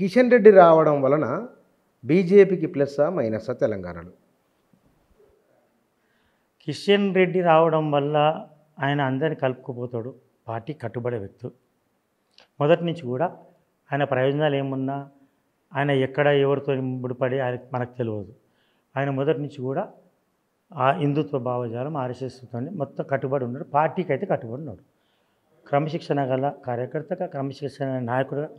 కిషన్ రెడ్డి రావడం వలన బీజేపీకి ప్లస్సా మైనసా తెలంగాణలో కిషన్ రెడ్డి రావడం వల్ల ఆయన అందరిని కలుపుకుపోతాడు పార్టీ కట్టుబడే వ్యక్తి మొదటి నుంచి కూడా ఆయన ప్రయోజనాలు ఏమున్నా ఆయన ఎక్కడ ఎవరితో ముడిపడి ఆయన మనకు తెలియదు ఆయన మొదటి నుంచి కూడా ఆ హిందుత్వ భావజాలం ఆర్ఎస్ఎస్తో మొత్తం కట్టుబడి ఉన్నాడు పార్టీకి అయితే కట్టుబడి ఉన్నాడు క్రమశిక్షణ గల కార్యకర్తగా క్రమశిక్షణ నాయకుడుగా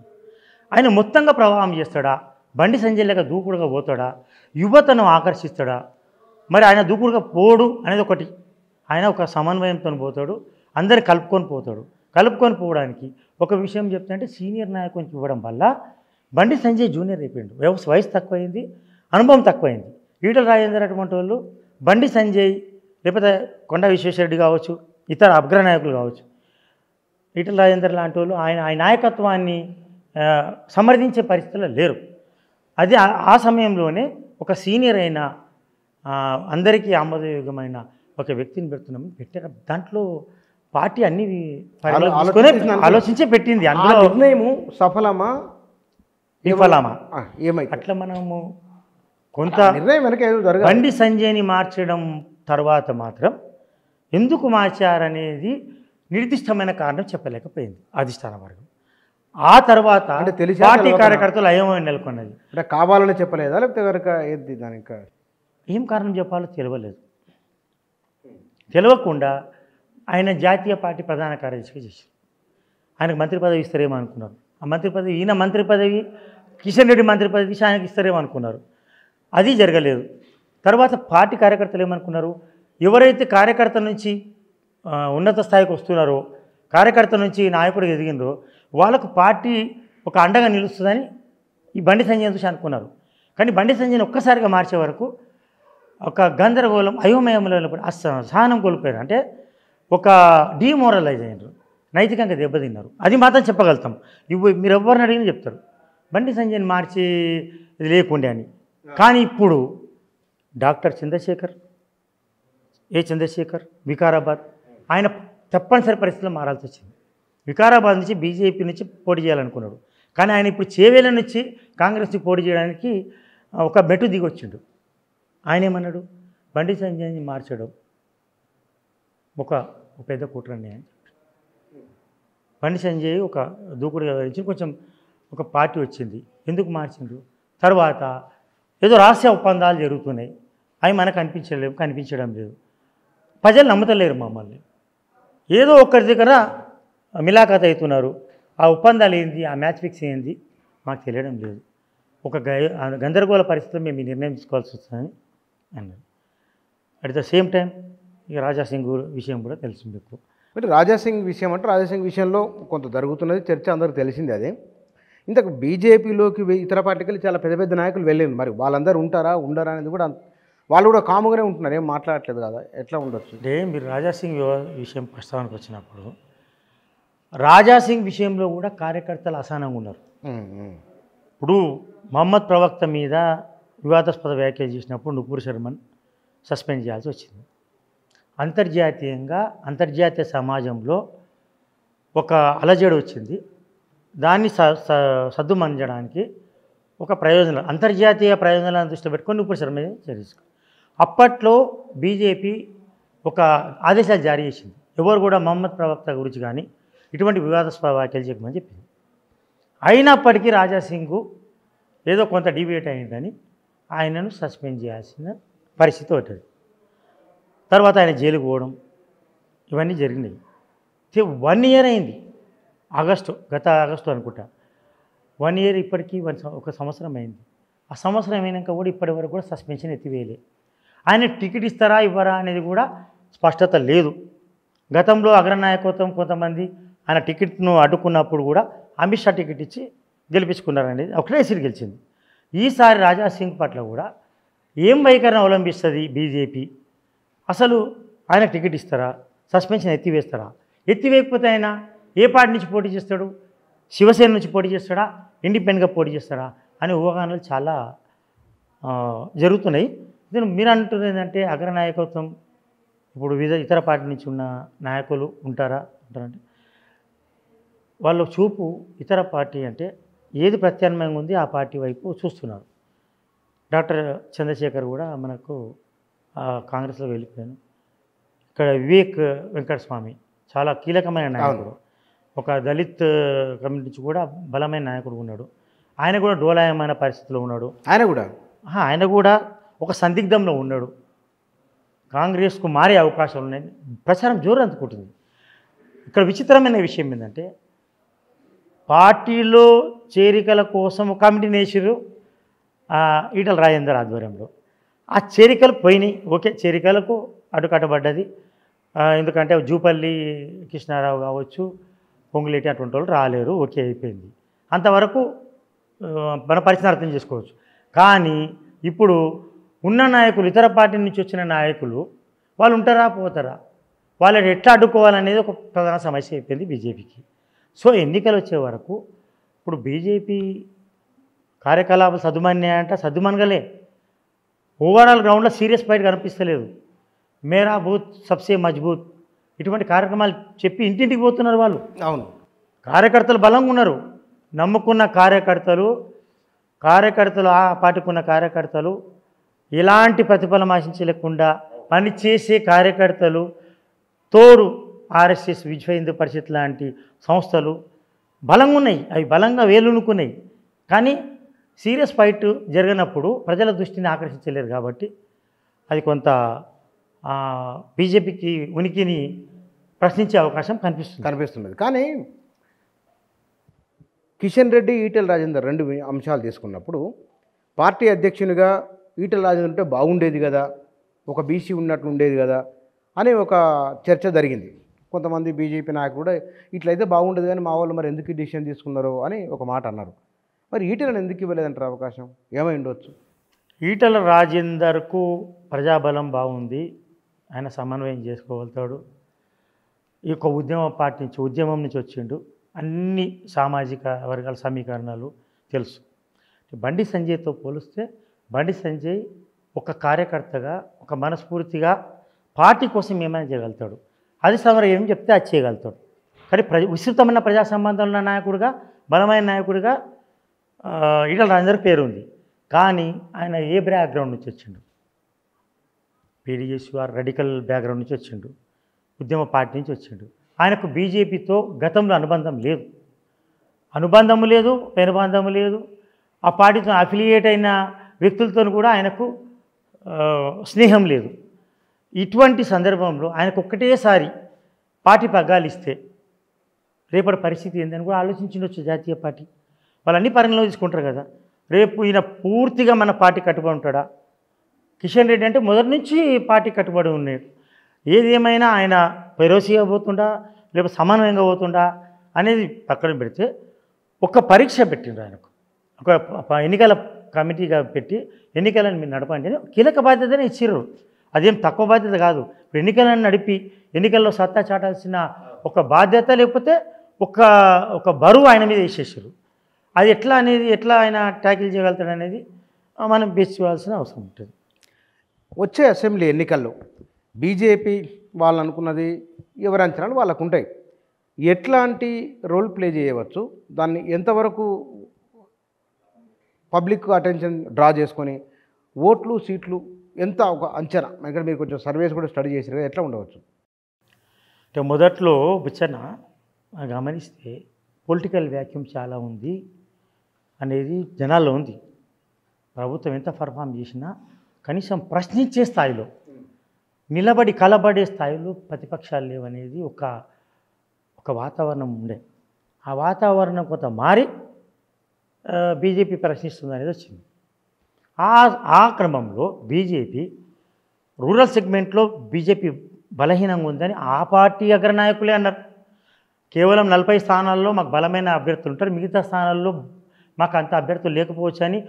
ఆయన మొత్తంగా ప్రవాహం చేస్తాడా బండి సంజయ్ లేక దూకుడుగా పోతాడా యువతను ఆకర్షిస్తాడా మరి ఆయన దూకుడుగా పోడు అనేది ఒకటి ఆయన ఒక సమన్వయంతో పోతాడు అందరు కలుపుకొని పోతాడు కలుపుకొని పోవడానికి ఒక విషయం చెప్తుంటే సీనియర్ నాయకునికి ఇవ్వడం వల్ల బండి సంజయ్ జూనియర్ అయిపోయిండు వయసు తక్కువైంది అనుభవం తక్కువైంది ఈటల రాజేందర్ అటువంటి వాళ్ళు బండి సంజయ్ లేకపోతే కొండ విశ్వేశ్వరెడ్డి కావచ్చు ఇతర అగ్రనాయకులు కావచ్చు ఈటల రాజేందర్ లాంటి వాళ్ళు ఆయన ఆయన నాయకత్వాన్ని సమర్థించే పరిస్థితుల్లో లేరు అది ఆ సమయంలోనే ఒక సీనియర్ అయిన అందరికీ ఆమోదయోగ్యమైన ఒక వ్యక్తిని పెడుతున్నాము పెట్టారు దాంట్లో పార్టీ అన్ని ఆలోచించే పెట్టింది అందులో నిర్ణయము సఫలమా విఫలమా ఏమై అట్లా మనము కొంత నిర్ణయం బండి సంజయ్ని మార్చడం తర్వాత మాత్రం ఎందుకు మార్చారనేది నిర్దిష్టమైన కారణం చెప్పలేకపోయింది అధిష్టాన వర్గం ఆ తర్వాత అంటే తెలిసి పార్టీ కార్యకర్తలు అయోమయం నెలకొన్నది అంటే కావాలని చెప్పలేదా లేకపోతే కనుక ఏది దానికి ఏం కారణం చెప్పాలో తెలియలేదు తెలియకుండా ఆయన జాతీయ పార్టీ ప్రధాన కార్యదర్శిగా చేశారు ఆయనకు మంత్రి పదవి ఇస్తారేమో అనుకున్నారు ఆ మంత్రి పదవి ఈయన మంత్రి పదవి కిషన్ రెడ్డి మంత్రి పదవి ఆయనకి ఇస్తారేమో అనుకున్నారు అది జరగలేదు తర్వాత పార్టీ కార్యకర్తలు ఏమనుకున్నారు ఎవరైతే కార్యకర్త నుంచి ఉన్నత స్థాయికి వస్తున్నారో కార్యకర్త నుంచి నాయకుడికి ఎదిగిందో వాళ్ళకు పార్టీ ఒక అండగా నిలుస్తుందని ఈ బండి సంజయ్ చూసి అనుకున్నారు కానీ బండి సంజయ్ని ఒక్కసారిగా మార్చే వరకు ఒక గందరగోళం అయోమయంలో అసహనం కోల్పోయారు అంటే ఒక డిమోరలైజ్ అయినారు నైతికంగా దెబ్బతిన్నారు అది మాత్రం చెప్పగలుగుతాం ఇవ్వ మీరు ఎవరిని అడిగినా చెప్తారు బండి సంజయ్ని మార్చి లేకుండే అని కానీ ఇప్పుడు డాక్టర్ చంద్రశేఖర్ ఏ చంద్రశేఖర్ వికారాబాద్ ఆయన తప్పనిసరి పరిస్థితిలో మారాల్సి వచ్చింది వికారాబాద్ నుంచి బీజేపీ నుంచి పోటీ చేయాలనుకున్నాడు కానీ ఆయన ఇప్పుడు చేవేల నుంచి కాంగ్రెస్కి పోటీ చేయడానికి ఒక మెట్టు దిగొచ్చిండు ఆయన ఏమన్నాడు బండి సంజయ్ మార్చడం ఒక పెద్ద కూటరని అని బండి సంజయ్ ఒక దూకుడు వ్యవహరించి కొంచెం ఒక పార్టీ వచ్చింది ఎందుకు మార్చిండ్రు తర్వాత ఏదో రహస్య ఒప్పందాలు జరుగుతున్నాయి అవి మనకు అనిపించలేము కనిపించడం లేదు ప్రజలు నమ్మతలేరు మమ్మల్ని ఏదో ఒకరి దగ్గర మిలాఖాత్ అవుతున్నారు ఆ ఒప్పందాలు ఏంది ఆ మ్యాచ్ ఫిక్స్ ఏంది మాకు తెలియడం లేదు ఒక గందరగోళ పరిస్థితులు మేము నిర్ణయం తీసుకోవాల్సి వస్తుందని అన్నారు అట్ ద సేమ్ టైం ఇక రాజాసింగ్ విషయం కూడా తెలుసు మీకు అంటే రాజాసింగ్ విషయం అంటే రాజాసింగ్ విషయంలో కొంత జరుగుతున్నది చర్చ అందరికి తెలిసింది అదే ఇంతకు బీజేపీలోకి ఇతర పార్టీకి చాలా పెద్ద పెద్ద నాయకులు వెళ్ళారు మరి వాళ్ళందరూ ఉంటారా ఉండరా అనేది కూడా వాళ్ళు కూడా కాముగానే ఉంటున్నారు ఏం మాట్లాడట్లేదు కదా ఎట్లా ఉండొచ్చు అంటే మీరు రాజాసింగ్ విషయం ప్రస్తావనకు వచ్చినప్పుడు రాజాసింగ్ విషయంలో కూడా కార్యకర్తలు అసహనంగా ఉన్నారు ఇప్పుడు మహమ్మద్ ప్రవక్త మీద వివాదాస్పద వ్యాఖ్యలు చేసినప్పుడు నుపూర్ శర్మన్ సస్పెండ్ చేయాల్సి వచ్చింది అంతర్జాతీయంగా అంతర్జాతీయ సమాజంలో ఒక అలజడి వచ్చింది దాన్ని స సద్దుమనజడానికి ఒక ప్రయోజనం అంతర్జాతీయ ప్రయోజనాలను దృష్టి పెట్టుకొని నుపూర్ శర్మ చేసేసుకో అప్పట్లో బీజేపీ ఒక ఆదేశాలు జారీ చేసింది ఎవరు కూడా మహమ్మద్ ప్రవక్త గురించి కానీ ఇటువంటి వివాదాస్పద వ్యాఖ్యలు చెప్పమని చెప్పింది అయినప్పటికీ రాజాసింగ్ ఏదో కొంత డిబేట్ అయిందని ఆయనను సస్పెండ్ చేయాల్సిన పరిస్థితి ఉంటుంది తర్వాత ఆయన జైలుకు పోవడం ఇవన్నీ జరిగినాయి వన్ ఇయర్ అయింది ఆగస్టు గత ఆగస్టు అనుకుంటా వన్ ఇయర్ ఇప్పటికీ వన్ ఒక సంవత్సరం అయింది ఆ సంవత్సరం అయినాక కూడా ఇప్పటి వరకు కూడా సస్పెన్షన్ ఎత్తివేయలే ఆయన టికెట్ ఇస్తారా ఇవ్వరా అనేది కూడా స్పష్టత లేదు గతంలో అగ్రనాయకత్వం కొంతమంది ఆయన టికెట్ను అడ్డుకున్నప్పుడు కూడా అమిత్ షా టికెట్ ఇచ్చి గెలిపించుకున్నారనేది ఒకటే సీట్ గెలిచింది ఈసారి రాజా సింగ్ పట్ల కూడా ఏం వైఖరిని అవలంబిస్తుంది బీజేపీ అసలు ఆయన టికెట్ ఇస్తారా సస్పెన్షన్ ఎత్తివేస్తారా ఎత్తివేయకపోతే ఆయన ఏ పార్టీ నుంచి పోటీ చేస్తాడు శివసేన నుంచి పోటీ చేస్తాడా ఇండిపెండెంట్గా పోటీ చేస్తాడా అనే ఊహాగానాలు చాలా జరుగుతున్నాయి దీని మీరు అంటున్నది ఏంటంటే అగ్రనాయకత్వం ఇప్పుడు వివిధ ఇతర పార్టీ నుంచి ఉన్న నాయకులు ఉంటారా ఉంటారంటే వాళ్ళ చూపు ఇతర పార్టీ అంటే ఏది ప్రత్యామ్నాయంగా ఉంది ఆ పార్టీ వైపు చూస్తున్నారు డాక్టర్ చంద్రశేఖర్ కూడా మనకు కాంగ్రెస్లో వెళ్ళిపోయాను ఇక్కడ వివేక్ వెంకటస్వామి చాలా కీలకమైన నాయకుడు ఒక దళిత్ కమ్యూనిటీ నుంచి కూడా బలమైన నాయకుడు ఉన్నాడు ఆయన కూడా డోలాయమైన పరిస్థితిలో ఉన్నాడు ఆయన కూడా ఆయన కూడా ఒక సందిగ్ధంలో ఉన్నాడు కాంగ్రెస్కు మారే అవకాశాలు ఉన్నాయి ప్రచారం జోరు అందుకుంటుంది ఇక్కడ విచిత్రమైన విషయం ఏంటంటే పార్టీలో చేరికల కోసం కమిటీ వేసిరు ఈటల రాజేందర్ ఆధ్వర్యంలో ఆ చేరికలు పోయినాయి ఓకే చేరికలకు అడ్డుకట్టబడ్డది ఎందుకంటే జూపల్లి కృష్ణారావు కావచ్చు పొంగులేటి అటువంటి వాళ్ళు రాలేరు ఓకే అయిపోయింది అంతవరకు మన పరిస్థితి అర్థం చేసుకోవచ్చు కానీ ఇప్పుడు ఉన్న నాయకులు ఇతర పార్టీ నుంచి వచ్చిన నాయకులు వాళ్ళు ఉంటారా పోతారా వాళ్ళని ఎట్లా అడ్డుకోవాలనేది ఒక ప్రధాన సమస్య అయిపోయింది బీజేపీకి సో ఎన్నికలు వచ్చే వరకు ఇప్పుడు బీజేపీ కార్యకలాపాలు సదుమన్నాయంట సదుమనగలే ఓవరాల్ గ్రౌండ్లో సీరియస్ ఫైట్ కనిపిస్తలేదు మేరా బూత్ సబ్సే మజ్బూత్ ఇటువంటి కార్యక్రమాలు చెప్పి ఇంటింటికి పోతున్నారు వాళ్ళు అవును కార్యకర్తలు బలంగా ఉన్నారు నమ్ముకున్న కార్యకర్తలు కార్యకర్తలు ఆ పాటుకున్న కార్యకర్తలు ఎలాంటి ప్రతిఫలం ఆశించలేకుండా పనిచేసే కార్యకర్తలు తోడు ఆర్ఎస్ఎస్ విశ్వ హిందూ పరిషత్ లాంటి సంస్థలు బలంగా ఉన్నాయి అవి బలంగా వేలునుకున్నాయి కానీ సీరియస్ ఫైట్ జరిగినప్పుడు ప్రజల దృష్టిని ఆకర్షించలేరు కాబట్టి అది కొంత బీజేపీకి ఉనికిని ప్రశ్నించే అవకాశం కనిపిస్తుంది కనిపిస్తున్నది కానీ కిషన్ రెడ్డి ఈటెల రాజేందర్ రెండు అంశాలు తీసుకున్నప్పుడు పార్టీ అధ్యక్షునిగా ఈటెల రాజేందర్ ఉంటే బాగుండేది కదా ఒక బీసీ ఉన్నట్లు ఉండేది కదా అని ఒక చర్చ జరిగింది కొంతమంది బీజేపీ నాయకుడు కూడా ఇట్లయితే బాగుండదు కానీ మా వాళ్ళు మరి ఎందుకు డిసిషన్ తీసుకున్నారు అని ఒక మాట అన్నారు మరి ఈటలను ఎందుకు ఇవ్వలేదంటారు అవకాశం ఏమై ఉండవచ్చు ఈటల రాజేందర్కు ప్రజాబలం బాగుంది ఆయన సమన్వయం చేసుకోగలుగుతాడు ఈ యొక్క ఉద్యమ పార్టీ నుంచి ఉద్యమం నుంచి వచ్చిండు అన్ని సామాజిక వర్గాల సమీకరణాలు తెలుసు బండి సంజయ్తో పోలిస్తే బండి సంజయ్ ఒక కార్యకర్తగా ఒక మనస్ఫూర్తిగా పార్టీ కోసం ఏమైనా చేయగలుగుతాడు అది సమరం ఏం చెప్తే అది చేయగలుగుతాడు కానీ ప్రజ విస్తృతమైన ప్రజా సంబంధాలున్న నాయకుడిగా బలమైన నాయకుడిగా ఈటల రాజేందర్ పేరు ఉంది కానీ ఆయన ఏ బ్యాక్గ్రౌండ్ నుంచి వచ్చిండు వారు రెడికల్ బ్యాక్గ్రౌండ్ నుంచి వచ్చిండు ఉద్యమ పార్టీ నుంచి వచ్చిండు ఆయనకు బీజేపీతో గతంలో అనుబంధం లేదు అనుబంధం లేదు పెనుబంధం లేదు ఆ పార్టీతో అఫిలియేట్ అయిన వ్యక్తులతో కూడా ఆయనకు స్నేహం లేదు ఇటువంటి సందర్భంలో ఆయనకు ఒక్కటేసారి పార్టీ పగ్గాలు ఇస్తే రేపటి పరిస్థితి ఏందని కూడా ఆలోచించవచ్చు జాతీయ పార్టీ వాళ్ళన్నీ పరిగణలో తీసుకుంటారు కదా రేపు ఈయన పూర్తిగా మన పార్టీ కట్టుబడి ఉంటాడా కిషన్ రెడ్డి అంటే మొదటి నుంచి పార్టీ కట్టుబడి ఉన్నాడు ఏది ఏమైనా ఆయన పైరోసీగా పోతుండా లేకపోతే సమన్వయంగా పోతుండా అనేది పక్కన పెడితే ఒక పరీక్ష పెట్టిండ్రు ఆయనకు ఒక ఎన్నికల కమిటీగా పెట్టి ఎన్నికలను మీరు నడపండి కీలక బాధ్యతనే ఇచ్చిర్రు అదేం తక్కువ బాధ్యత కాదు ఇప్పుడు ఎన్నికలను నడిపి ఎన్నికల్లో సత్తా చాటాల్సిన ఒక బాధ్యత లేకపోతే ఒక ఒక బరువు ఆయన మీద వేసేసారు అది ఎట్లా అనేది ఎట్లా ఆయన ట్యాకిల్ చేయగలుగుతాడు అనేది మనం బేస్ చేయాల్సిన అవసరం ఉంటుంది వచ్చే అసెంబ్లీ ఎన్నికల్లో బీజేపీ వాళ్ళు అనుకున్నది ఎవరి అంచనాలు వాళ్ళకు ఉంటాయి ఎట్లాంటి రోల్ ప్లే చేయవచ్చు దాన్ని ఎంతవరకు పబ్లిక్ అటెన్షన్ డ్రా చేసుకొని ఓట్లు సీట్లు ఎంత ఒక అంచనా ఇక్కడ మీరు కొంచెం సర్వేస్ కూడా స్టడీ చేశారు కదా ఎట్లా ఉండవచ్చు అంటే మొదట్లో విచన గమనిస్తే పొలిటికల్ వ్యాక్యూమ్ చాలా ఉంది అనేది జనాల్లో ఉంది ప్రభుత్వం ఎంత పర్ఫామ్ చేసినా కనీసం ప్రశ్నించే స్థాయిలో నిలబడి కలబడే స్థాయిలో ప్రతిపక్షాలు లేవనేది ఒక ఒక వాతావరణం ఉండే ఆ వాతావరణం కొంత మారి బీజేపీ ప్రశ్నిస్తుంది అనేది వచ్చింది ఆ ఆ క్రమంలో బీజేపీ రూరల్ సెగ్మెంట్లో బీజేపీ బలహీనంగా ఉందని ఆ పార్టీ అగ్రనాయకులే అన్నారు కేవలం నలభై స్థానాల్లో మాకు బలమైన అభ్యర్థులు ఉంటారు మిగతా స్థానాల్లో మాకు అంత అభ్యర్థులు లేకపోవచ్చు అని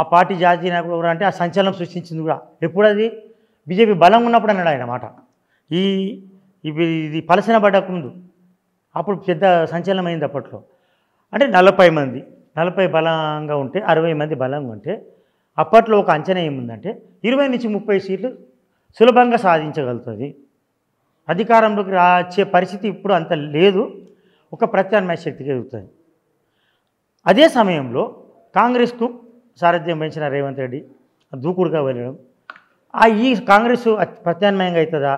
ఆ పార్టీ జాతీయ నాయకులు ఎవరు అంటే ఆ సంచలనం సృష్టించింది కూడా ఎప్పుడు అది బీజేపీ బలం ఉన్నప్పుడు అన్నాడు ఆయన మాట ఈ ఇది పలసన పడకముందు అప్పుడు పెద్ద సంచలనం అయింది అప్పట్లో అంటే నలభై మంది నలభై బలంగా ఉంటే అరవై మంది బలంగా ఉంటే అప్పట్లో ఒక అంచనా ఏముందంటే ఇరవై నుంచి ముప్పై సీట్లు సులభంగా సాధించగలుగుతుంది అధికారంలోకి రాచే పరిస్థితి ఇప్పుడు అంత లేదు ఒక ప్రత్యామ్నాయ శక్తికి ఎదుగుతుంది అదే సమయంలో కాంగ్రెస్కు సారథ్యం వహించిన రేవంత్ రెడ్డి దూకుడుగా వెళ్ళడం ఆ ఈ కాంగ్రెస్ ప్రత్యామ్నాయంగా అవుతుందా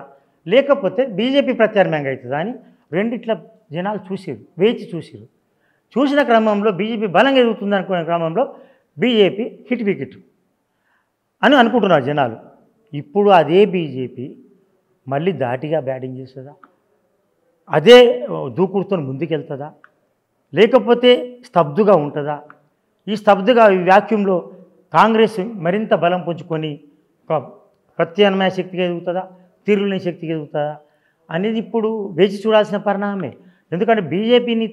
లేకపోతే బీజేపీ ప్రత్యామ్నాయంగా అవుతుందా అని రెండిట్ల జనాలు చూసిరు వేచి చూసిరు చూసిన క్రమంలో బీజేపీ బలంగా ఎదుగుతుంది అనుకునే క్రమంలో బీజేపీ హిట్ వికెట్ అని అనుకుంటున్నారు జనాలు ఇప్పుడు అదే బీజేపీ మళ్ళీ దాటిగా బ్యాటింగ్ చేస్తుందా అదే దూకుడుతో ముందుకెళ్తుందా లేకపోతే స్తబ్దుగా ఉంటుందా ఈ స్తబ్దుగా ఈ వ్యాక్యూంలో కాంగ్రెస్ మరింత బలం పుంజుకొని ఒక ప్రత్యామ్నాయ శక్తికి ఎదుగుతుందా తీరులేని శక్తికి ఎదుగుతుందా అనేది ఇప్పుడు వేచి చూడాల్సిన పరిణామమే ఎందుకంటే బీజేపీని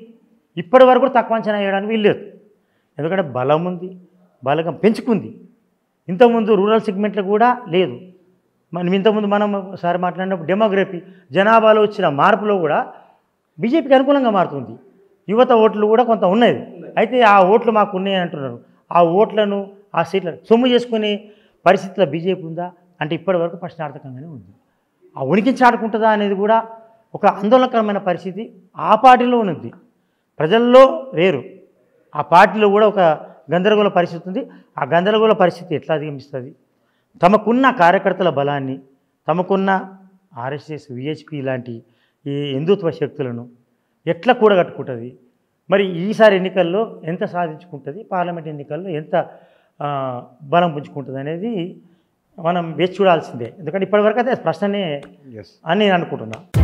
ఇప్పటి వరకు తక్కువ అంచనా వేయడానికి వీల్లేదు ఎందుకంటే బలం ఉంది బలం పెంచుకుంది ఇంతకుముందు రూరల్ సెగ్మెంట్లో కూడా లేదు మనం ఇంతకుముందు మనం సార్ మాట్లాడినప్పుడు డెమోగ్రఫీ జనాభాలో వచ్చిన మార్పులో కూడా బీజేపీకి అనుకూలంగా మారుతుంది యువత ఓట్లు కూడా కొంత ఉన్నాయి అయితే ఆ ఓట్లు మాకు ఉన్నాయి అంటున్నారు ఆ ఓట్లను ఆ సీట్లను సొమ్ము చేసుకునే పరిస్థితిలో బీజేపీ ఉందా అంటే ఇప్పటి వరకు ప్రశ్నార్థకంగానే ఉంది ఆ ఆడుకుంటుందా అనేది కూడా ఒక ఆందోళనకరమైన పరిస్థితి ఆ పార్టీలో ఉన్నది ప్రజల్లో వేరు ఆ పార్టీలో కూడా ఒక గందరగోళ పరిస్థితి ఉంది ఆ గందరగోళ పరిస్థితి ఎట్లా అధిగమిస్తుంది తమకున్న కార్యకర్తల బలాన్ని తమకున్న ఆర్ఎస్ఎస్ విహెచ్పి లాంటి ఈ హిందుత్వ శక్తులను ఎట్లా కూడగట్టుకుంటుంది మరి ఈసారి ఎన్నికల్లో ఎంత సాధించుకుంటుంది పార్లమెంట్ ఎన్నికల్లో ఎంత బలం పుంజుకుంటుంది అనేది మనం వేచి చూడాల్సిందే ఎందుకంటే ఇప్పటివరకు అయితే ప్రశ్ననే అని నేను అనుకుంటున్నాను